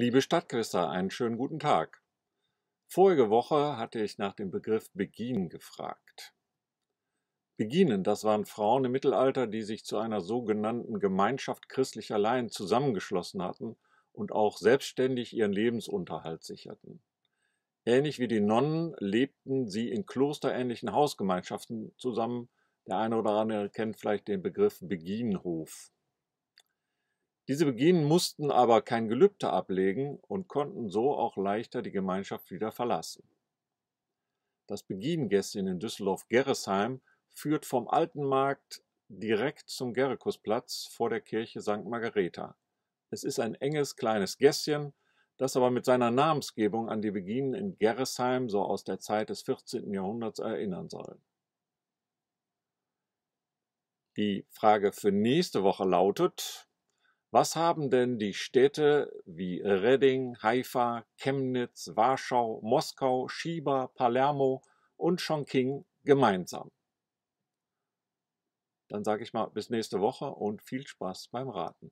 Liebe Stadtquisser, einen schönen guten Tag. Vorige Woche hatte ich nach dem Begriff Beginen gefragt. Beginen, das waren Frauen im Mittelalter, die sich zu einer sogenannten Gemeinschaft christlicher Laien zusammengeschlossen hatten und auch selbstständig ihren Lebensunterhalt sicherten. Ähnlich wie die Nonnen lebten sie in klosterähnlichen Hausgemeinschaften zusammen. Der eine oder andere kennt vielleicht den Begriff Beginenhof. Diese Beginen mussten aber kein Gelübde ablegen und konnten so auch leichter die Gemeinschaft wieder verlassen. Das Beginengässchen in Düsseldorf-Gerresheim führt vom Alten Markt direkt zum Gerrikusplatz vor der Kirche St. Margareta. Es ist ein enges kleines Gässchen, das aber mit seiner Namensgebung an die Beginen in Gerresheim so aus der Zeit des 14. Jahrhunderts erinnern soll. Die Frage für nächste Woche lautet, was haben denn die Städte wie Redding, Haifa, Chemnitz, Warschau, Moskau, Shiba, Palermo und Chongqing gemeinsam? Dann sage ich mal bis nächste Woche und viel Spaß beim Raten.